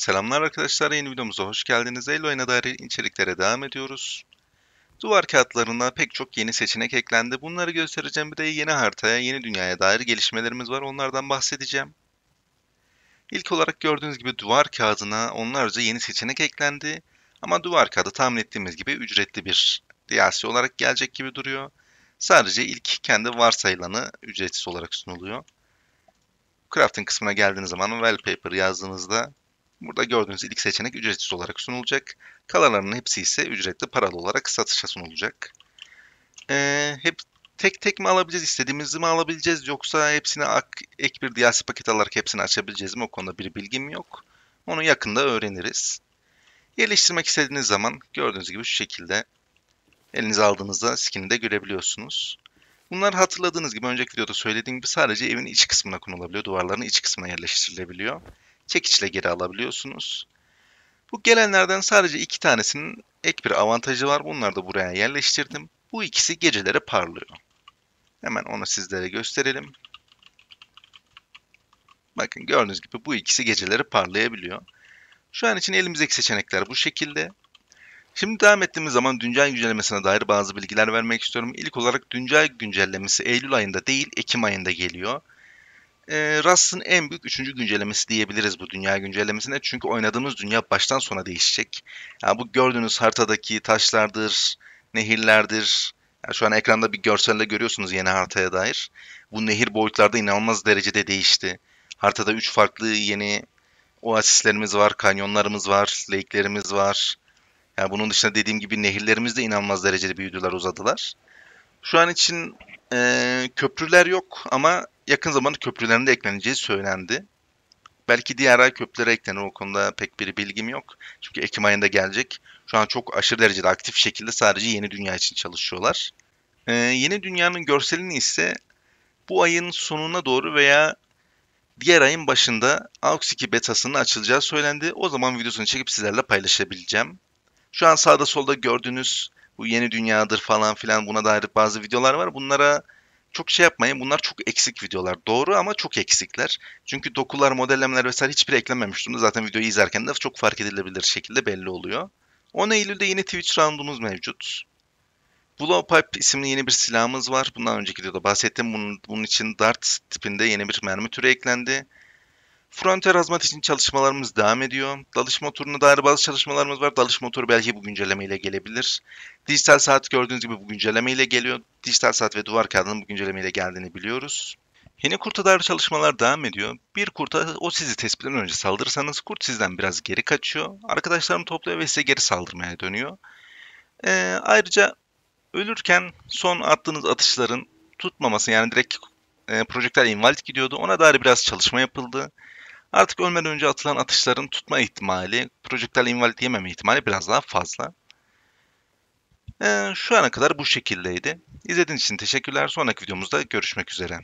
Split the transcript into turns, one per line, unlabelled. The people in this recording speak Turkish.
Selamlar arkadaşlar, yeni videomuza hoş geldiniz. Eloyna dair içeriklere devam ediyoruz. Duvar kağıtlarına pek çok yeni seçenek eklendi. Bunları göstereceğim. Bir de yeni haritaya, yeni dünyaya dair gelişmelerimiz var. Onlardan bahsedeceğim. İlk olarak gördüğünüz gibi duvar kağıdına onlarca yeni seçenek eklendi. Ama duvar kağıdı tahmin ettiğimiz gibi ücretli bir DLC olarak gelecek gibi duruyor. Sadece ilk kendi varsayılanı ücretsiz olarak sunuluyor. Crafting kısmına geldiğiniz zaman wallpaper yazdığınızda Burada gördüğünüz ilk seçenek ücretsiz olarak sunulacak. Kalanlarının hepsi ise ücretli paralı olarak satışa sunulacak. Ee, hep tek tek mi alabileceğiz, istediğimizi mi alabileceğiz yoksa hepsini ek bir DLC paket alarak hepsini açabileceğiz mi? O konuda bir bilgim yok. Onu yakında öğreniriz. Yerleştirmek istediğiniz zaman gördüğünüz gibi şu şekilde elinize aldığınızda skin'i de görebiliyorsunuz. Bunlar hatırladığınız gibi önceki videoda söylediğim gibi sadece evin iç kısmına konulabiliyor. Duvarların iç kısmına yerleştirilebiliyor çekiçle geri alabiliyorsunuz. Bu gelenlerden sadece iki tanesinin ek bir avantajı var. Bunları da buraya yerleştirdim. Bu ikisi geceleri parlıyor. Hemen onu sizlere gösterelim. Bakın gördüğünüz gibi bu ikisi geceleri parlayabiliyor. Şu an için elimizdeki seçenekler bu şekilde. Şimdi devam ettiğimiz zaman güncel güncellemesine dair bazı bilgiler vermek istiyorum. İlk olarak güncel güncellemesi Eylül ayında değil Ekim ayında geliyor e, ee, Rust'ın en büyük üçüncü güncellemesi diyebiliriz bu dünya güncellemesine. Çünkü oynadığımız dünya baştan sona değişecek. Yani bu gördüğünüz haritadaki taşlardır, nehirlerdir. Yani şu an ekranda bir görselle görüyorsunuz yeni haritaya dair. Bu nehir boyutlarda inanılmaz derecede değişti. Haritada üç farklı yeni oasislerimiz var, kanyonlarımız var, lake'lerimiz var. Yani bunun dışında dediğim gibi nehirlerimiz de inanılmaz derecede büyüdüler, uzadılar. Şu an için e, köprüler yok ama yakın zamanda köprülerinde ekleneceği söylendi. Belki diğer ay köprülere eklenir o konuda pek bir bilgim yok. Çünkü Ekim ayında gelecek. Şu an çok aşırı derecede aktif şekilde sadece yeni dünya için çalışıyorlar. Ee, yeni dünyanın görselini ise bu ayın sonuna doğru veya diğer ayın başında AUX 2 betasının açılacağı söylendi. O zaman videosunu çekip sizlerle paylaşabileceğim. Şu an sağda solda gördüğünüz bu yeni dünyadır falan filan buna dair bazı videolar var. Bunlara çok şey yapmayın. Bunlar çok eksik videolar. Doğru ama çok eksikler. Çünkü dokular, modellemeler vesaire hiçbir eklememiş durumda. Zaten videoyu izlerken de çok fark edilebilir şekilde belli oluyor. 10 Eylül'de yeni Twitch roundumuz mevcut. Blowpipe isimli yeni bir silahımız var. Bundan önceki videoda bahsettim. Bunun, bunun için dart tipinde yeni bir mermi türü eklendi. Frontier Hazmat için çalışmalarımız devam ediyor. Dalış motoruna dair bazı çalışmalarımız var. Dalış motoru belki bu güncelleme ile gelebilir. Dijital saat gördüğünüz gibi bu güncelleme ile geliyor. Dijital saat ve duvar kağıdının bu güncelleme ile geldiğini biliyoruz. Yeni kurta dair çalışmalar devam ediyor. Bir kurta o sizi tespitten önce saldırırsanız kurt sizden biraz geri kaçıyor. Arkadaşlarım topluyor ve size geri saldırmaya dönüyor. Ee, ayrıca ölürken son attığınız atışların tutmaması yani direkt e, projektler invalid gidiyordu. Ona dair biraz çalışma yapıldı. Artık ölmeden önce atılan atışların tutma ihtimali, projektil invalid yememe ihtimali biraz daha fazla. Ee, şu ana kadar bu şekildeydi. İzlediğiniz için teşekkürler. Sonraki videomuzda görüşmek üzere.